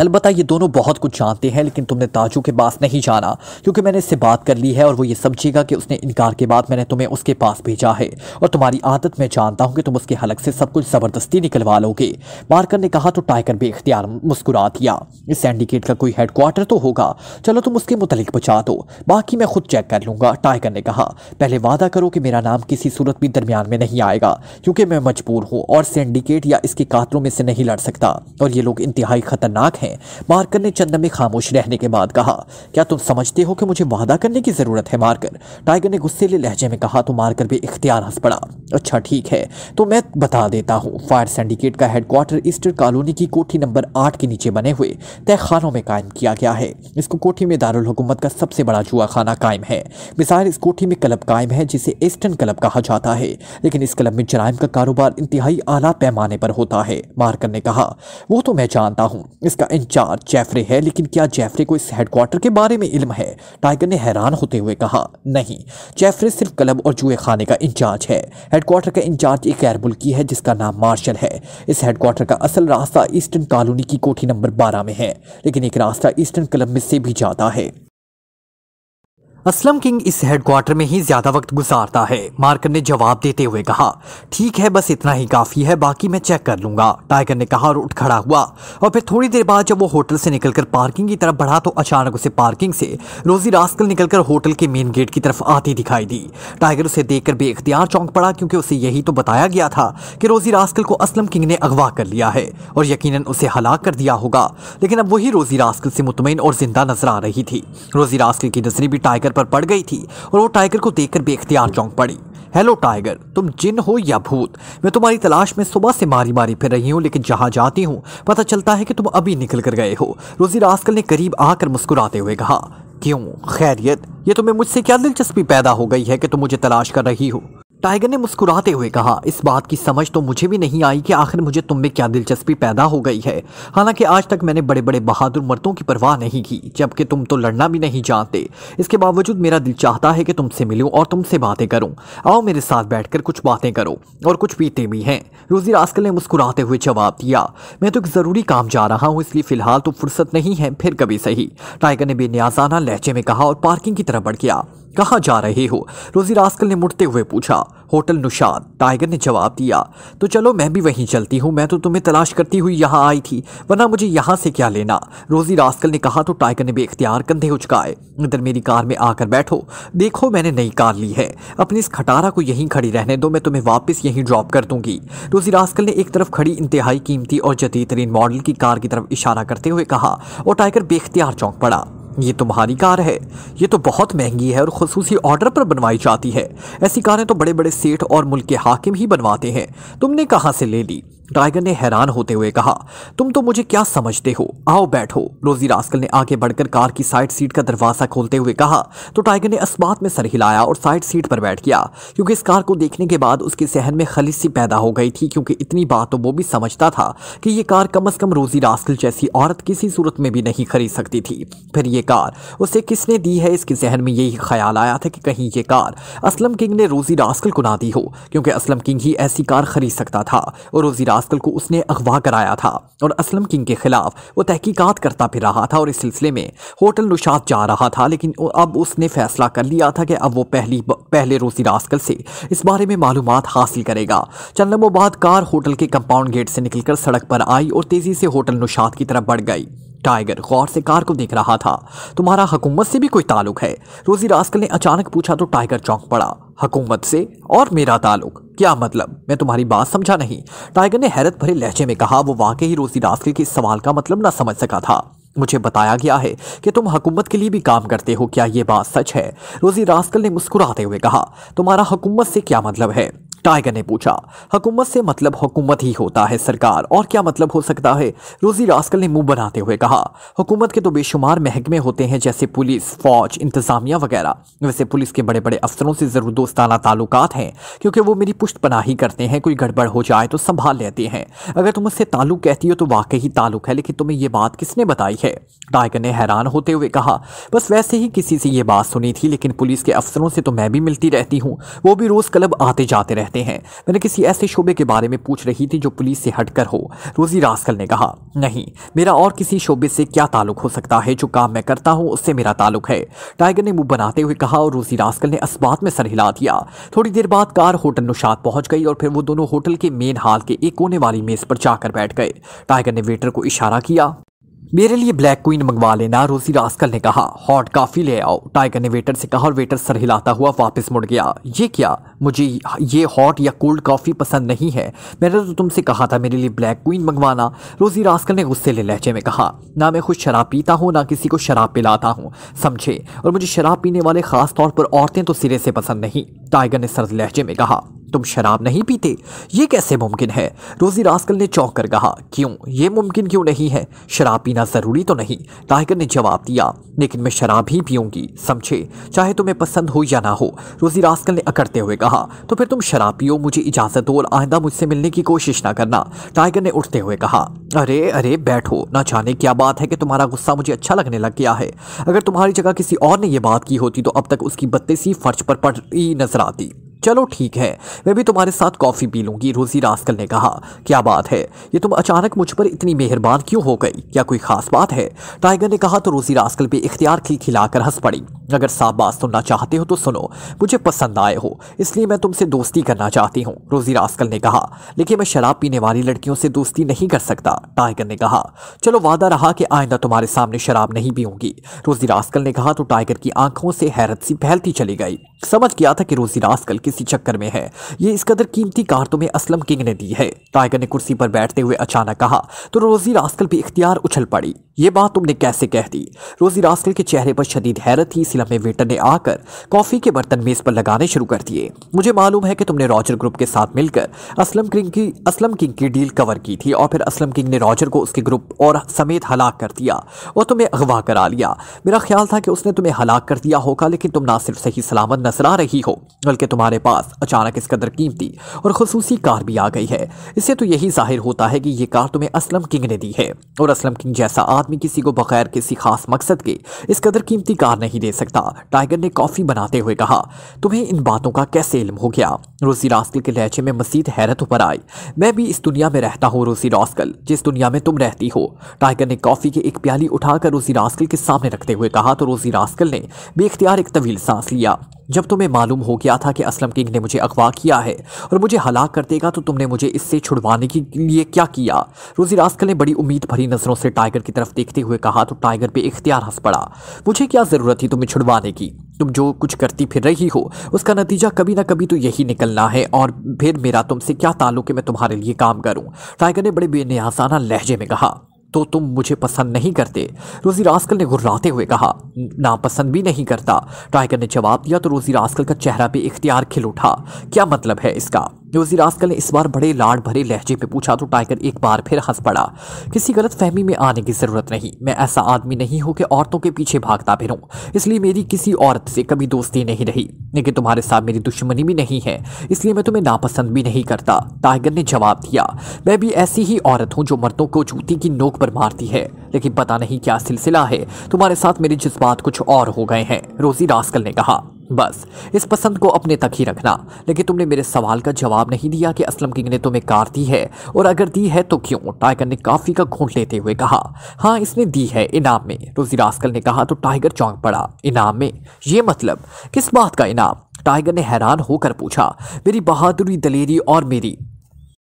अलबत्त ये दोनों बहुत कुछ जानते हैं लेकिन तुमने ताजू के पास नहीं जाना क्योंकि मैंने इससे बात कर ली है और वो ये समझेगा कि उसने इनकार के बाद मैंने तुम्हें उसके पास भेजा है और तुम्हारी आदत मैं जानता हूँ कि तुम उसके हलक से सब कुछ ज़बरदस्ती निकलवा लोगे मार्कर ने कहा तो टाइगर बेख्तियार मुस्कुरा दिया इस सेंडिकेट का कोई हेड क्वार्टर तो होगा चलो तुम उसके मुतलिक बचा दो बाकी मैं खुद चेक कर लूँगा टाइगर ने कहा पहले वादा करो कि मेरा नाम किसी सूरत भी दरमियान में नहीं आएगा क्योंकि मैं मजबूर हूँ और सिंडिकेट या इसके कातरों में से नहीं लड़ सकता और ये लोग इंतहाई ख़तरनाक हैं हैं मार्कर ने चंदन में खामोश रहने के बाद कहा क्या तुम समझते हो कि मुझे वादा करने की ज़रूरत है मार्कर टाइगर ने गुस्सेले लहजे में कहा तो मार्कर भी इख्तियार हंस पड़ा अच्छा ठीक है तो मैं बता देता हूँ फायर सिंडिकेट का हेडक्वार्टर ईस्टर कॉलोनी की कोठी नंबर आठ के नीचे बने हुए तहखानों में कायम किया गया है इसको कोठी में दारकूमत का सबसे बड़ा जुआ खाना कायम है मिसाइल इस कोठी में क्लब कायम है जिसे ईस्टर्न क्लब कहा जाता है लेकिन इस क्लब में जराइम का कारोबार इंतहाई आला पैमाने पर होता है मार्कर ने कहा वो तो मैं जानता हूँ इसका इंचार्ज जेफरे है लेकिन क्या जेफरे को इस हेडक्वार्टर के बारे में इल्म है टाइगर ने हैरान होते हुए कहा नहीं जेफरे सिर्फ क्लब और जुए खाने का इंचार्ज है हेडक्वार्टर का इंचार्ज एक गैर मुल्की है जिसका नाम मार्शल है इस हेडक्वार्टर का असल रास्ता ईस्टर्न कॉलोनी की कोठी नंबर बारह में है लेकिन एक रास्ता ईस्टर्न क्लब में से भी जाता है असलम किंग इस हेडक्वार्टर में ही ज्यादा वक्त गुजारता है मार्कर ने जवाब देते हुए कहा ठीक है बस इतना ही काफी है बाकी मैं चेक कर लूंगा टाइगर ने कहा और उठ खड़ा हुआ और फिर थोड़ी देर बाद जब वो होटल से निकलकर पार्किंग की तरफ बढ़ा तो अचानक उसे पार्किंग से रोजी रास्कल निकलकर होटल के मेन गेट की तरफ आती दिखाई दी टाइगर उसे देख कर बेख्तियार चौंक पड़ा क्योंकि उसे यही तो बताया गया था कि रोजी रास्कल को असलम किंग ने अगवा कर लिया है और यकीन उसे हलाक कर दिया होगा लेकिन अब वही रोजी रास्कल से मुतमिन और जिंदा नजर आ रही थी रोजी रास्कल की नजरें भी टाइगर पर पड़ गई थी और वो टाइगर को देखकर बेख्तियार चौंक पड़ी हेलो टाइगर तुम जिन हो या भूत मैं तुम्हारी तलाश में सुबह से मारी मारी फिर रही हूँ लेकिन जहाँ जाती हूँ पता चलता है कि तुम अभी निकल कर गए हो रोजी रास्कल ने करीब आकर मुस्कुराते हुए कहा क्यों खैरियत ये तुम्हें मुझसे क्या दिलचस्पी पैदा हो गई है कि तुम मुझे तलाश कर रही हो टाइगर ने मुस्कुराते हुए कहा इस बात की समझ तो मुझे भी नहीं आई कि आखिर मुझे तुम में क्या दिलचस्पी पैदा हो गई है हालांकि आज तक मैंने बड़े बड़े बहादुर मर्दों की परवाह नहीं की जबकि तुम तो लड़ना भी नहीं जानते इसके बावजूद मेरा दिल चाहता है कि तुमसे मिलूं और तुमसे बातें करूं आओ मेरे साथ कर कुछ बातें करो और कुछ पीते भी हैं रोजी रास्कल ने मुस्कुराते हुए जवाब दिया मैं तो एक ज़रूरी काम जा रहा हूँ इसलिए फ़िलहाल तो फुर्सत नहीं है फिर कभी सही टाइगर ने बेनियाजाना लहजे में कहा और पार्किंग की तरफ बढ़ गया कहाँ जा रहे हो रोजी रास्कल ने मुड़ते हुए पूछा होटल नुशाद टाइगर ने जवाब दिया तो चलो मैं भी वहीं चलती हूँ मैं तो तुम्हें तलाश करती हुई यहाँ आई थी वरना मुझे यहाँ से क्या लेना रोजी रास्कल ने कहा तो टाइगर ने भी इख्तियार कंधे उचकाए इधर मेरी कार में आकर बैठो देखो मैंने नई कार ली है अपनी इस खटारा को यहीं खड़ी रहने दो मैं तुम्हें वापस यहीं ड्रॉप कर दूंगी रोजी रास्कल ने एक तरफ खड़ी इंतहाई कीमती और जदीद तरीन मॉडल की कार की तरफ इशारा करते हुए कहा और टाइगर बेख्तियार चौंक पड़ा ये तुम्हारी कार है ये तो बहुत महंगी है और खसूसी ऑर्डर पर बनवाई जाती है ऐसी कारें तो बड़े बड़े सेठ और मुल्क के हाकिम ही बनवाते हैं तुमने कहाँ से ले ली टाइगर ने हैरान होते हुए कहा तुम तो मुझे क्या समझते हो आओ बैठो रोजी रास्कल ने आगे बढ़कर कार की साइड सीट का दरवाज़ा खोलते हुए कहा तो टाइगर ने इस्बात में सर हिलाया और साइड सीट पर बैठ गया क्योंकि इस कार को देखने के बाद उसके सहन में खलीसी पैदा हो गई थी क्योंकि इतनी बात तो वो भी समझता था कि ये कार कम अज़ कम रोजी रास्कल जैसी औरत किसी सूरत में भी नहीं खरीद सकती थी फिर ये कार उसे किसने दी है इसके जहन में यही ख्याल आया था कि कहीं ये कार असलम किंग ने रोजी रास्कल को ना दी हो क्योंकि असलम किंग ही ऐसी कार खरीद सकता था और रोजी रास्कल को उसने अगवा कराया था और असलम किंग के खिलाफ वो तहकीकात करता फिर रहा था और इस सिलसिले में होटल नुशात जा रहा था लेकिन अब उसने फैसला कर लिया था कि अब वो पहली पहले रोजी रास्कल से इस बारे में मालूम हासिल करेगा चंद लम्बों बाद कार होटल के कंपाउंड गेट से निकलकर सड़क पर आई और तेज़ी से होटल नुशात की तरफ बढ़ गई टाइगर गौर से कार को देख रहा था तुम्हारा हकूमत से भी कोई ताल्लुक है रोजी रास्कल ने अचानक पूछा तो टाइगर चौंक पड़ा हकूमत से और मेरा ताल्लुक क्या मतलब मैं तुम्हारी बात समझा नहीं टाइगर ने हैरत भरे लहजे में कहा वो वाकई रोजी रास्कल के सवाल का मतलब ना समझ सका था मुझे बताया गया है कि तुम हुकूमत के लिए भी काम करते हो क्या ये बात सच है रोजी रास्कल ने मुस्कुराते हुए कहा तुम्हारा हुकूमत से क्या मतलब है टाइगर ने पूछा हुकूमत से मतलब हुकूमत ही होता है सरकार और क्या मतलब हो सकता है रोजी रास्कल ने मुंह बनाते हुए कहा हुकूमत के तो बेशुमार महकमे होते हैं जैसे पुलिस फौज इंतजामिया वगैरह वैसे पुलिस के बड़े बड़े अफसरों से ज़रूर दोस्ताना ताल्लुक हैं क्योंकि वो मेरी पुष्ट पनाही करते हैं कोई गड़बड़ हो जाए तो संभाल लेते हैं अगर तुम उससे ताल्लुक कहती हो तो वाकई ही ताल्लुक है लेकिन तुम्हें यह बात किसने बताई है टाइगर ने हैरान होते हुए कहा बस वैसे ही किसी से ये बात सुनी थी लेकिन पुलिस के अफसरों से तो मैं भी मिलती रहती हूँ वो भी रोज़ क्लब आते जाते रहते सकते हैं मैंने किसी ऐसे शोबे के बारे में पूछ रही थी जो पुलिस से हटकर हो रोजी रास्कल ने कहा नहीं मेरा और किसी शोबे से क्या ताल्लुक हो सकता है जो काम मैं करता हूँ उससे मेरा ताल्लुक है टाइगर ने मुंह बनाते हुए कहा और रोजी रास्कल ने इस्बात में सर हिला दिया थोड़ी देर बाद कार होटल नुशात पहुंच गई और फिर वो दोनों होटल के मेन हाल के एक कोने वाली मेज पर जाकर बैठ गए टाइगर ने वेटर को इशारा किया मेरे लिए ब्लैक क्वीन मंगवा लेना रोजी रास्कल ने कहा हॉट काफ़ी ले आओ टाइगर ने वेटर से कहा और वेटर सर हिलाता हुआ वापस मुड़ गया ये क्या मुझे ये हॉट या कोल्ड कॉफ़ी पसंद नहीं है मैंने तो तुमसे कहा था मेरे लिए ब्लैक क्वीन मंगवाना रोजी रास्कल ने गुस्से ले लहजे में कहा ना मैं खुद शराब पीता हूँ ना किसी को शराब पिलाता हूँ समझे और मुझे शराब पीने वाले ख़ास तौर पर औरतें तो सिरे से पसंद नहीं टाइगर ने सर लहजे में कहा तुम शराब नहीं पीते ये कैसे मुमकिन है रोज़ी रास्कल ने चौंक कर कहा क्यों ये मुमकिन क्यों नहीं है शराब पीना ज़रूरी तो नहीं टाइगर ने जवाब दिया लेकिन मैं शराब ही पीऊँगी समझे चाहे तुम्हें पसंद हो या ना हो रोज़ी रास्कल ने अकड़ते हुए कहा तो फिर तुम शराब पियो मुझे इजाज़त दो और आइंदा मुझसे मिलने की कोशिश ना करना टाइगर ने उठते हुए कहा अरे अरे बैठो ना जाने क्या बात है कि तुम्हारा गुस्सा मुझे अच्छा लगने लग गया है अगर तुम्हारी जगह किसी और ने यह बात की होती तो अब तक उसकी बत्तीसी फर्श पर पड़ी नजर आती चलो ठीक है मैं भी तुम्हारे साथ कॉफ़ी पी लूँगी रोज़ी रास्कल ने कहा क्या बात है ये तुम अचानक मुझ पर इतनी मेहरबान क्यों हो गई क्या कोई ख़ास बात है टाइगर ने कहा तो रोज़ी रास्कल भी इख्तियार खिलाकर हंस पड़ी अगर साफ बात सुनना चाहते हो तो सुनो मुझे पसंद आए हो इसलिए मैं तुमसे दोस्ती करना चाहती हूँ रोज़ी रास्कल ने कहा लेकिन मैं शराब पीने वाली लड़कियों से दोस्ती नहीं कर सकता टाइगर ने कहा चलो वादा रहा कि आइंदा तुम्हारे सामने शराब नहीं पीऊँगी रोज़ी रास्कल ने कहा तो टाइगर की आंखों से हैरत सी फैलती चली गई समझ गया था कि रोज़ी रास्कल किसी चक्कर में है ये इस कदर कीमती कार तुम्हें असलम किंग ने दी है टाइगर ने कुर्सी पर बैठते हुए अचानक कहा तो रोजी रास्कल भी इख्तियार उछल पड़ी ये बात तुमने कैसे कह दी रोजी रास्कल के चेहरे पर शदीद हैरत थी इसी में वेटर ने आकर कॉफ़ी के बर्तन मेज़ पर लगाने शुरू कर दिए मुझे मालूम है कि तुमने रॉजर ग्रुप के साथ मिलकर असलम किंग की असलम किंग की डील कवर की थी और फिर असलम किंग ने रॉजर को उसके ग्रुप और समेत हलाक कर दिया और तुम्हें अगवा करा लिया मेरा ख्याल था कि उसने तुम्हें हलाक कर दिया होगा लेकिन तुम ना सिर्फ सही सलामत नजर आ रही हो बल्कि तुम्हारे पास अचानक इस कदर कीमती और खसूसी कार भी आ गई है इससे तो यही जाहिर होता है कि ये कार तुम्हें असलम किंग ने दी है और असलम किंग जैसा आदमी किसी को बगैर किसी खास मकसद के इस कदर कीमती कार नहीं दे सकता टाइगर ने कॉफ़ी बनाते हुए कहा तुम्हें इन बातों का कैसे इल्म हो गया रोसी रास्कल के लहजे में मसीद हैरत पर आई मैं भी इस दुनिया में रहता हूँ रोसी रास्कल जिस दुनिया में तुम रहती हो टाइगर ने कॉफ़ी की एक प्याली उठाकर रोसी रास्कल के सामने रखते हुए कहा तो रोसी रास्कल ने बेख्तियार एक तवील सांस लिया जब तुम्हें मालूम हो गया था कि असलम किंग ने मुझे अगवा किया है और मुझे हलाक कर देगा तो तुमने मुझे इससे छुड़वाने के लिए क्या किया रोजी रास्कल ने बड़ी उम्मीद भरी नज़रों से टाइगर की तरफ देखते हुए कहा तो टाइगर पे इख्तियार हंस पड़ा मुझे क्या ज़रूरत थी तुम्हें छुड़वाने की तुम जो कुछ करती फिर रही हो उसका नतीजा कभी ना कभी तो यही निकलना है और फिर मेरा तुमसे क्या ताल्लुक है मैं तुम्हारे लिए काम करूँ टाइगर ने बड़े बेनियासाना लहजे में कहा तो तुम मुझे पसंद नहीं करते रोज़ी रास्कल ने घुर्राते हुए कहा नापसंद भी नहीं करता टाइगर ने जवाब दिया तो रोज़ी रास्कल का चेहरा भी इख्तियार खिल उठा क्या मतलब है इसका वजीर आजकल ने इस बार बड़े लाड भरे लहजे में पूछा तो टाइगर एक बार फिर हंस पड़ा किसी गलत फहमी में आने की ज़रूरत नहीं मैं ऐसा आदमी नहीं हूँ कि औरतों के पीछे भागता फिरूँ इसलिए मेरी किसी औरत से कभी दोस्ती नहीं रही लेकिन तुम्हारे साथ मेरी दुश्मनी भी नहीं है इसलिए मैं तुम्हें नापसंद भी नहीं करता टाइगर ने जवाब दिया मैं भी ऐसी ही औरत हूँ जो मर्दों को जूती की नोक पर मारती है लेकिन पता नहीं क्या सिलसिला है तुम्हारे साथ मेरे जज्बात कुछ और हो गए हैं रोजी रास्कल ने कहा बस इस पसंद को अपने तक ही रखना लेकिन तुमने मेरे सवाल का जवाब नहीं दिया कि असलम किंग ने तुम्हें कार दी है और अगर दी है तो क्यों टाइगर ने काफ़ी का घूट लेते हुए कहा हाँ इसने दी है इनाम में रोजी रास्कल ने कहा तो टाइगर चौंक पड़ा इनाम में ये मतलब किस बात का इनाम टाइगर ने हैरान होकर पूछा मेरी बहादुरी दलेरी और मेरी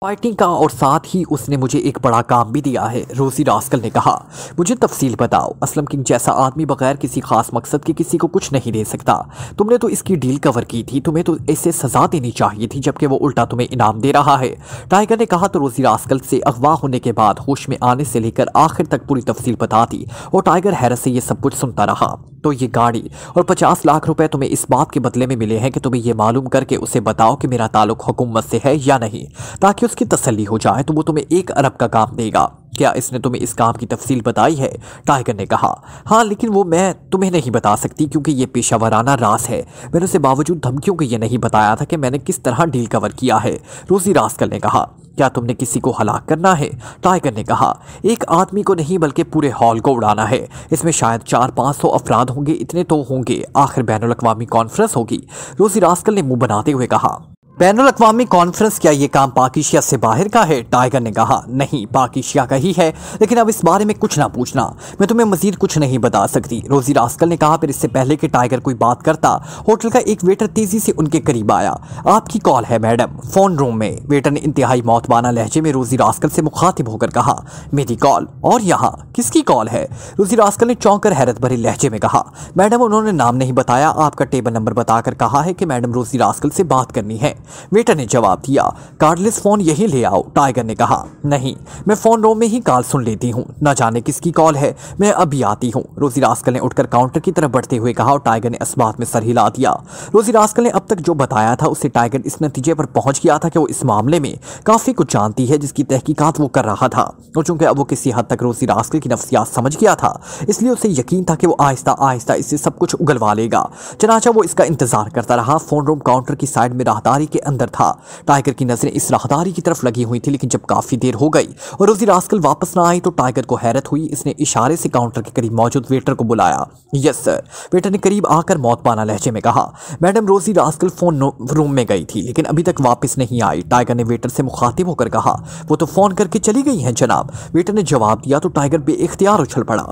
फाइटिंग का और साथ ही उसने मुझे एक बड़ा काम भी दिया है रोजी रास्कल ने कहा मुझे तफसील बताओ असलम किंग जैसा आदमी बगैर किसी खास मकसद के किसी को कुछ नहीं दे सकता तुमने तो इसकी डील कवर की थी तुम्हें तो इसे सजा देनी चाहिए थी जबकि वो उल्टा तुम्हें इनाम दे रहा है टाइगर ने कहा तो रोजी रास्कल से अगवा होने के बाद होश में आने से लेकर आखिर तक पूरी तफसील बता दी और टाइगर हैरत से ये सब कुछ सुनता रहा तो ये गाड़ी और पचास लाख रुपए तुम्हें इस बात के बदले में मिले हैं कि तुम्हें यह मालूम करके उसे बताओ कि मेरा ताल्लुक हुकूमत से है या नहीं ताकि कि उसकी तसली हो जाए तो वो तुम्हें एक अरब का काम देगा क्या इसने तुम्हें इस काम की तफसील बताई है टाइगर ने कहा हाँ लेकिन वो मैं तुम्हें नहीं बता सकती क्योंकि ये पेशा वराना रास है मैंने उसे बावजूद धमकियों के ये नहीं बताया था कि मैंने किस तरह डील कवर किया है रोजी रास्कल ने कहा क्या तुमने किसी को हलाक करना है टाइगर ने कहा एक आदमी को नहीं बल्कि पूरे हॉल को उड़ाना है इसमें शायद चार पाँच सौ अफराद होंगे इतने तो होंगे आखिर बैन अवी कॉन्फ्रेंस होगी रोजी रास्कल ने मुंह बनाते हुए कहा बैन अवी कॉन्फ्रेंस क्या ये काम पाकिशिया से बाहर का है टाइगर ने कहा नहीं पाकिशिया का ही है लेकिन अब इस बारे में कुछ ना पूछना मैं तुम्हें मजीद कुछ नहीं बता सकती रोजी रास्कल ने कहा फिर इससे पहले कि टाइगर कोई बात करता होटल का एक वेटर तेजी से उनके करीब आया आपकी कॉल है मैडम फोन रूम में वेटर ने इंतहाई मौतबाना लहजे में रोजी रास्कल से मुखातिब होकर कहा मेरी कॉल और यहाँ किसकी कॉल है रोजी रास्कल ने चौंक हैरत भरे लहजे में कहा मैडम उन्होंने नाम नहीं बताया आपका टेबल नंबर बताकर कहा है कि मैडम रोजी रास्कल से बात करनी है वेटर ने जवाब दिया कार्डलेस फ़ोन यही ले आओ टाइगर ने कहा नहीं मैं फ़ोन रूम में ही कॉल सुन लेती हूँ न जाने किसकी कॉल है मैं अभी आती हूँ रोजी रास्कल ने उठकर काउंटर की तरफ बढ़ते हुए कहा और टाइगर ने इस में सर हिला दिया रोजी रास्कल ने अब तक जो बताया था उससे टाइगर इस नतीजे पर पहुंच गया था कि वो इस मामले में काफ़ी कुछ जानती है जिसकी तहकीकत वो कर रहा था और चूंकि अब वो किसी हद तक रोजी रास्कल की नफसियात समझ गया था इसलिए उसे यकीन था कि वो आहिस्ता आहिस्ता इससे सब कुछ उगलवा लेगा चनाचा वो इसका इंतज़ार करता रहा फ़ोन रूम काउंटर की साइड में राहदारी के अंदर था टाइगर की नज़रें इस राहदारी की तरफ लगी हुई थी लेकिन जब काफ़ी देर हो गई और उसी रास्कल वापस ना आई तो टाइगर को हैरत हुई इसने इशारे से काउंटर के करीब मौजूद वेटर को बुलाया यस सर वेटर ने करीब आकर मौत पाना लहजे में कहा मैडम रोजी रास्कल फ़ोन रूम में गई थी लेकिन अभी तक वापस नहीं आई टाइगर ने वेटर से मुखातिब होकर कहा वो तो फ़ोन करके चली गई हैं जनाब वेटर ने जवाब दिया तो टाइगर बेख्तियार उछल पड़ा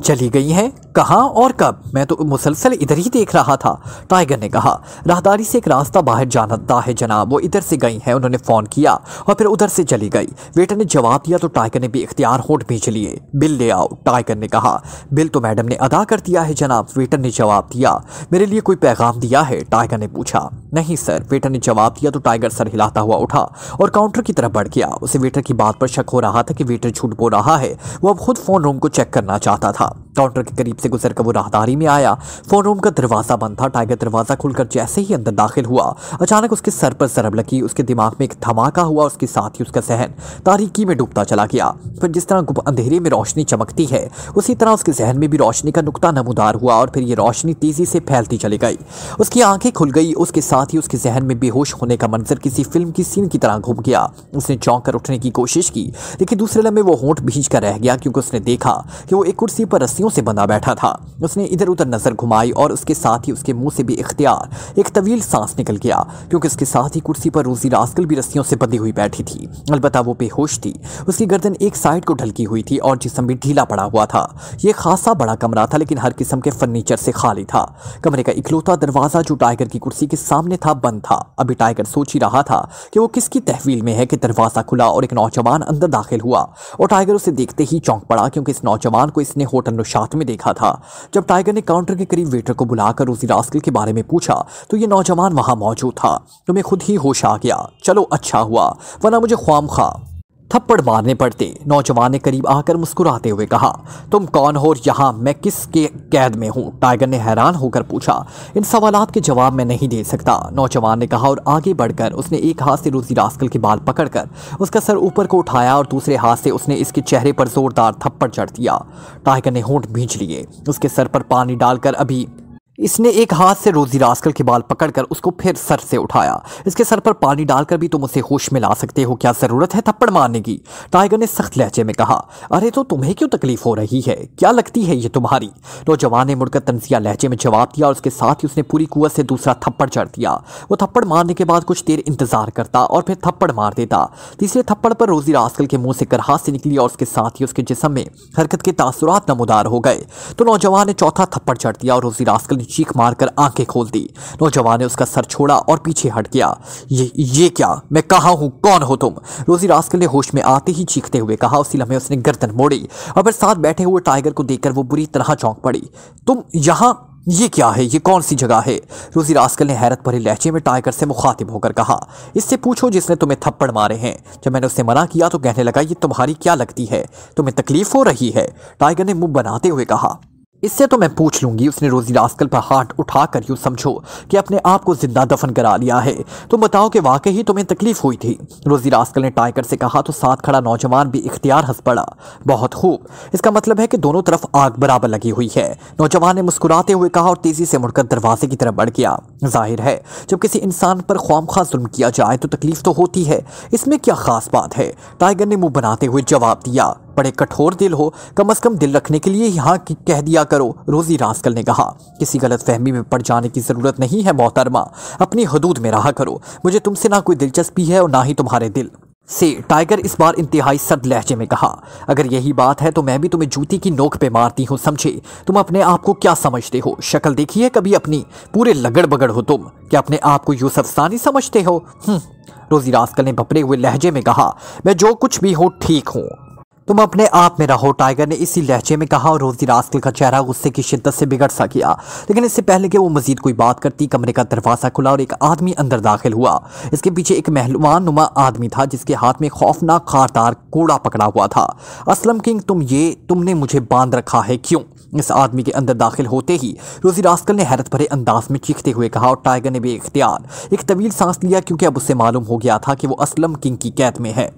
चली गई हैं कहाँ और कब मैं तो मुसलसल इधर ही देख रहा था टाइगर ने कहा राहदारी से एक रास्ता बाहर जाना है जनाब वो इधर से गई हैं उन्होंने फ़ोन किया और फिर उधर से चली गई वेटर ने जवाब दिया तो टाइगर ने भी इख्तियार होट भेज लिए बिल ले आओ टाइगर ने कहा बिल तो मैडम ने अदा कर दिया है जनाब वेटर ने जवाब दिया मेरे लिए कोई पैगाम दिया है टाइगर ने पूछा नहीं सर वेटर ने जवाब दिया तो टाइगर सर हिलाता हुआ उठा और काउंटर की तरफ बढ़ गया उसे वेटर की बात पर शक हो रहा था कि वेटर झूठ बोल रहा है वो अब खुद फ़ोन रूम को चेक करना चाहता था था काउंटर के करीब से गुजर कर वो राहदारी में आया फोन रूम का दरवाज़ा बंद था टाइगर दरवाज़ा खुलकर जैसे ही अंदर दाखिल हुआ अचानक उसके सर पर जरब लगी उसके दिमाग में एक धमाका हुआ उसके साथ ही उसका सहन तारीकी में डूबता चला गया फिर जिस तरह अंधेरे में रोशनी चमकती है उसी तरह उसके जहन में भी रोशनी का नुकता नमोदार हुआ और फिर ये रोशनी तेज़ी से फैलती चली गई उसकी आंखें खुल गई उसके साथ ही उसके जहन में बेहोश होने का मंजर किसी फिल्म की सीन की तरह घूम गया उसने चौंक कर उठने की कोशिश की लेकिन दूसरे लम्बे वो होंठ भींच कर रह गया क्योंकि उसने देखा कि वो एक कुर्सी ऊपर रस्सियों से बंधा बैठा था उसने इधर उधर नज़र घुमाई और उसके साथ ही उसके मुंह से भी इख्तियार एक तवील सांस निकल गया क्योंकि उसके साथ ही कुर्सी पर रोजी रास्कल भी रस्सियों से बंधी हुई बैठी थी अलबत् वो बेहोश थी उसकी गर्दन एक साइड को ढलकी हुई थी और जिसम भी ढीला पड़ा हुआ था यह खासा बड़ा कमरा था लेकिन हर किस्म के फर्नीचर से खाली था कमरे का इकलौता दरवाज़ा जो टाइगर की कुर्सी के सामने था बंद था अभी टाइगर सोच ही रहा था कि वो किसकी तहवील में है कि दरवाज़ा खुला और एक नौजवान अंदर दाखिल हुआ और टाइगर उसे देखते ही चौंक पड़ा क्योंकि इस नौजवान को इसने होटल कोट अनुशात में देखा था जब टाइगर ने काउंटर के करीब वेटर को बुलाकर उसी रास्कल के बारे में पूछा तो ये नौजवान वहां मौजूद था तुम्हें खुद ही होश आ गया चलो अच्छा हुआ वरना मुझे ख्वाम खा थप्पड़ मारने पड़ते नौजवान ने करीब आकर मुस्कुराते हुए कहा तुम कौन हो और यहाँ मैं किस के कैद में हूँ टाइगर ने हैरान होकर पूछा इन सवाल के जवाब मैं नहीं दे सकता नौजवान ने कहा और आगे बढ़कर उसने एक हाथ से रूसी रास्कल के बाल पकड़कर उसका सर ऊपर को उठाया और दूसरे हाथ से उसने इसके चेहरे पर जोरदार थप्पड़ चढ़ दिया टाइगर ने होंठ भींच लिए उसके सर पर पानी डालकर अभी इसने एक हाथ से रोजी रास्कल के बाल पकड़कर उसको फिर सर से उठाया इसके सर पर पानी डालकर भी तुम उसे होश में ला सकते हो क्या ज़रूरत है थप्पड़ मारने की टाइगर ने सख्त लहजे में कहा अरे तो तुम्हें क्यों तकलीफ हो रही है क्या लगती है ये तुम्हारी नौजवान ने मुड़कर तंजिया लहजे में जवाब दिया और उसके साथ ही उसने पूरी कुत से दूसरा थप्पड़ चढ़ दिया वो थप्पड़ मारने के बाद कुछ देर इंतजार करता और फिर थप्पड़ मार देता तीसरे थप्पड़ पर रोजी रास्कल के मुंह से हाथ से निकली और उसके साथ ही उसके जिसम में हरकत के तासुरात नमदार हो गए तो नौजवान ने चौथा थप्पड़ चढ़ दिया और रोजी रास्कल ने चीख मारकर आंखें खोल दी नौजवान ने उसका सर छोड़ा और पीछे हट गया ये ये क्या मैं कहा हूं कौन हो तुम रोजी रास्कल ने होश में आते ही चीखते हुए कहा उसी लम्हे उसने गर्दन मोड़ी और फिर साथ बैठे हुए टाइगर को देखकर वो बुरी तरह चौंक पड़ी तुम यहां ये क्या है ये कौन सी जगह है रोजी रास्कल ने हैरत भरे लहजे में टाइगर से मुखातिब होकर कहा इससे पूछो जिसने तुम्हें थप्पड़ मारे हैं जब मैंने उससे मना किया तो कहने लगा ये तुम्हारी क्या लगती है तुम्हें तकलीफ हो रही है टाइगर ने मुंह बनाते हुए कहा इससे तो मैं पूछ लूंगी उसने रोजी रास्कल पर हाथ उठा कर यूँ समझो कि अपने आप को जिंदा दफन करा लिया है तो बताओ कि वाकई ही तुम्हें तकलीफ हुई थी रोजी रास्कल ने टाइगर से कहा तो साथ खड़ा नौजवान भी इख्तियार हंस पड़ा बहुत खूब इसका मतलब है कि दोनों तरफ आग बराबर लगी हुई है नौजवान ने मुस्कुराते हुए कहा और तेज़ी से मुड़कर दरवाजे की तरफ बढ़ गया जाहिर है जब किसी इंसान पर ख्वाम खास जुल्म किया जाए तो तकलीफ तो होती है इसमें क्या खास बात है टाइगर ने मुंह बनाते हुए जवाब दिया बड़े कठोर दिल हो कम अज कम दिल रखने के लिए यहाँ कह दिया करो रोजी रास्कल ने कहा किसी गलत फहमी में पड़ जाने की ज़रूरत नहीं है मोहतरमा अपनी हदूद में रहा करो मुझे तुमसे ना कोई दिलचस्पी है और ना ही तुम्हारे दिल से टाइगर इस बार इंतहाई सर्द लहजे में कहा अगर यही बात है तो मैं भी तुम्हें जूती की नोक पे मारती हूँ समझे तुम अपने आप को क्या समझते हो शक्ल देखी है कभी अपनी पूरे लगड़ बगड़ हो तुम क्या अपने आप को सानी समझते हो हम्म, रोजी रास्कल ने बपरे हुए लहजे में कहा मैं जो कुछ भी हो ठीक हूँ तुम अपने आप में रहो टाइगर ने इसी लहजे में कहा और रोजी रास्कल का चेहरा गुस्से की शिद्दत से बिगड़ सा गया लेकिन इससे पहले कि वो मजीद कोई बात करती कमरे का दरवाज़ा खुला और एक आदमी अंदर दाखिल हुआ इसके पीछे एक महलवान नुमा आदमी था जिसके हाथ में खौफनाक खारदार कूड़ा पकड़ा हुआ था असलम किंग तुम ये तुमने मुझे बांध रखा है क्यों इस आदमी के अंदर दाखिल होते ही रोजी रास्कल ने हैरत भरे अंदाज में चीखते हुए कहा और टाइगर ने इख्तियार एक तवील सांस लिया क्योंकि अब उससे मालूम हो गया था कि वो असलम किंग की कैद में है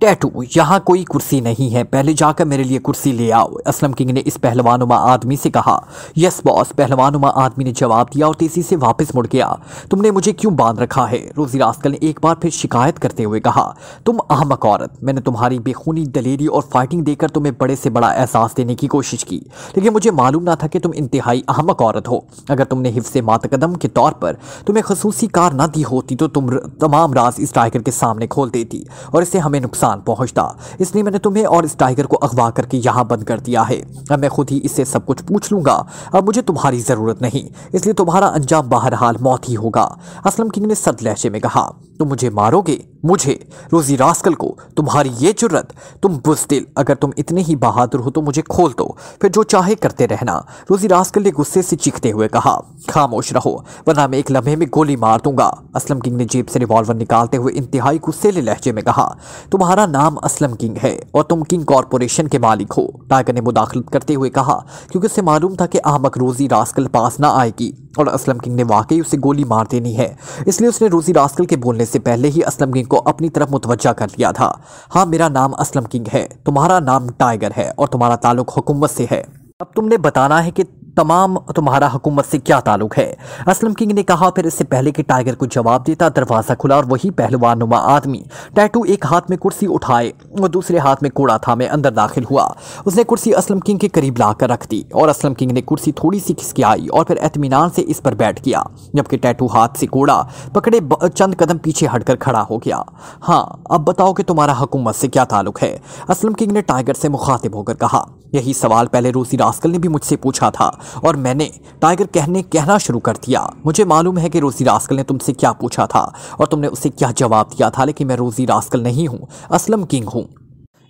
टैटू यहाँ कोई कुर्सी नहीं है पहले जाकर मेरे लिए कुर्सी ले आओ असलम किंग ने इस पहलवानुमा आदमी से कहा यस बॉस पहलवानुमा आदमी ने जवाब दिया और तेज़ी से वापस मुड़ गया तुमने मुझे क्यों बांध रखा है रोजी रास्कल ने एक बार फिर शिकायत करते हुए कहा तुम अहमक औरत मैंने तुम्हारी बेखूनी दलेरी और फाइटिंग देकर तुम्हें बड़े से बड़ा एहसास देने की कोशिश की लेकिन मुझे मालूम ना था कि तुम इंतहाई अहमक औरत हो अगर तुमने हिफ्स मातकदम के तौर पर तुम्हें खसूसी कार ना दी होती तो तुम तमाम राज इस टाइगर के सामने खोल देती और इससे हमें नुकसान नुकसान पहुंचता इसलिए मैंने तुम्हें और इस टाइगर को अगवा करके यहाँ बंद कर दिया है अब मैं खुद ही इससे सब कुछ पूछ लूंगा अब मुझे तुम्हारी ज़रूरत नहीं इसलिए तुम्हारा अंजाम बहरहाल मौत ही होगा असलम किंग ने लहजे में कहा तुम मुझे मारोगे मुझे रोजी रास्कल को तुम्हारी ये जुर्रत तुम बुजदिल अगर तुम इतने ही बहादुर हो तो मुझे खोल दो फिर जो चाहे करते रहना रोजी रास्कल ने गुस्से से चीखते हुए कहा खामोश रहो वरना मैं एक लम्हे में गोली मार दूंगा असलम किंग ने जेब से रिवॉल्वर निकालते हुए इंतहाई गुस्सेले लहजे में कहा तुम्हारा नाम असलम किंग है और तुम किंग कॉरपोरेशन के मालिक हो टाइगर ने मुदाखलत करते हुए कहा क्योंकि उसे मालूम था कि आमक रोजी रास्कल पास ना आएगी और असलम किंग ने वाकई उसे गोली मार देनी है इसलिए उसने रोजी रास्कल के बोलने से पहले ही असलम किंग को को अपनी तरफ मुतवजा कर लिया था हाँ मेरा नाम असलम किंग है तुम्हारा नाम टाइगर है और तुम्हारा ताल्लुक हुकूमत से है अब तुमने बताना है कि तमाम तुम्हारा हुकूमत से क्या ताल्लुक है असलम किंग ने कहा फिर इससे पहले कि टाइगर को जवाब देता दरवाज़ा खुला और वही पहलवान नुमा आदमी टैटू एक हाथ में कुर्सी उठाए और दूसरे हाथ में कोड़ा था मैं अंदर दाखिल हुआ उसने कुर्सी असलम किंग के करीब ला कर रख दी और असलम किंग ने कुर्सी थोड़ी सी खिसकी आई और फिर एतमीनान से इस पर बैठ गया जबकि टैटू हाथ से कोड़ा पकड़े चंद कदम पीछे हटकर खड़ा हो गया हाँ अब बताओ कि तुम्हारा हुकूमत से क्या ताल्लुक है असलम किंग ने टाइगर से मुखातिब होकर कहा यही सवाल पहले रूसी रास्कल ने भी मुझसे पूछा था और मैंने टाइगर कहने कहना शुरू कर दिया मुझे मालूम है कि रोज़ी रास्कल ने तुमसे क्या पूछा था और तुमने उसे क्या जवाब दिया था लेकिन मैं रोज़ी रास्कल नहीं हूँ असलम किंग हूँ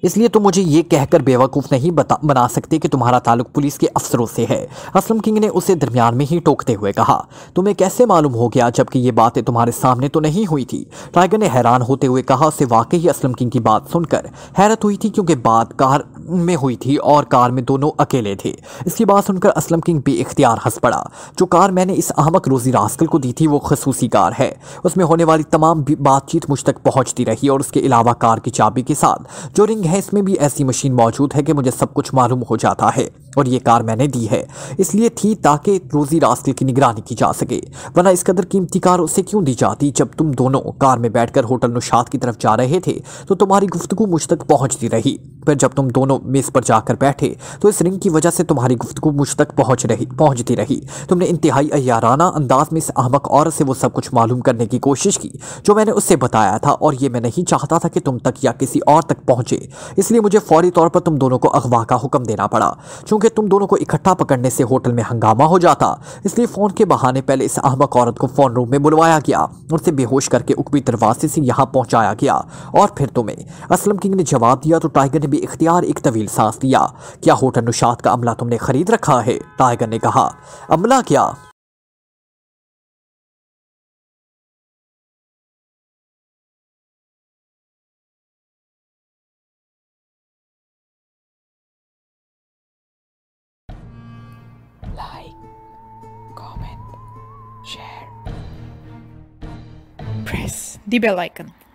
इसलिए तुम तो मुझे ये कहकर बेवकूफ़ नहीं बता बना सकते कि तुम्हारा ताल्लुक पुलिस के अफसरों से है असलम किंग ने उसे दरमियान में ही टोकते हुए कहा तुम्हें कैसे मालूम हो गया जबकि ये बातें तुम्हारे सामने तो नहीं हुई थी टाइगर ने हैरान होते हुए कहा उसे वाकई ही असलम किंग की बात सुनकर हैरत हुई थी क्योंकि बात कार में हुई थी और कार में दोनों अकेले थे इसकी बात सुनकर असलम किंग बेख्तियार हंस पड़ा जो कार मैंने इस अहमक रोजी रास्कल को दी थी वो खसूसी कार है उसमें होने वाली तमाम बातचीत मुझ तक पहुँचती रही और उसके अलावा कार की चाबी के साथ जो रिंग है इसमें भी ऐसी मशीन मौजूद है कि मुझे सब कुछ मालूम हो जाता है और ये कार मैंने दी है इसलिए थी ताकि रोज़ी रास्ते की निगरानी की जा सके वरना इस कदर कीमती कार उसे क्यों दी जाती जब तुम दोनों कार में बैठकर होटल नुशात की तरफ जा रहे थे तो तुम्हारी गुफ्तु मुझ तक पहुंचती रही फिर जब तुम दोनों मेज़ पर जाकर बैठे तो इस रिंग की वजह से तुम्हारी गुफ्तु मुझ तक पहुंच रही पहुंचती रही तुमने इंतहाई अयाराना अंदाज में इस अहमक औरत से वो सब कुछ मालूम करने की कोशिश की जो मैंने उससे बताया था और ये मैं नहीं चाहता था कि तुम तक या किसी और तक पहुंचे इसलिए मुझे फौरी तौर पर तुम दोनों को अगवा का हुक्म देना पड़ा चूंकि क्योंकि तुम दोनों को इकट्ठा पकड़ने से होटल में हंगामा हो जाता इसलिए फ़ोन के बहाने पहले इस अहमक औरत को फ़ोन रूम में बुलवाया गया और उसे बेहोश करके उकबी दरवाजे से यहाँ पहुँचाया गया और फिर तुम्हें असलम किंग ने जवाब दिया तो टाइगर ने भी इख्तियार एक तवील सांस दिया क्या होटल नुशात का अमला तुमने खरीद रखा है टाइगर ने कहा अमला क्या De die icon.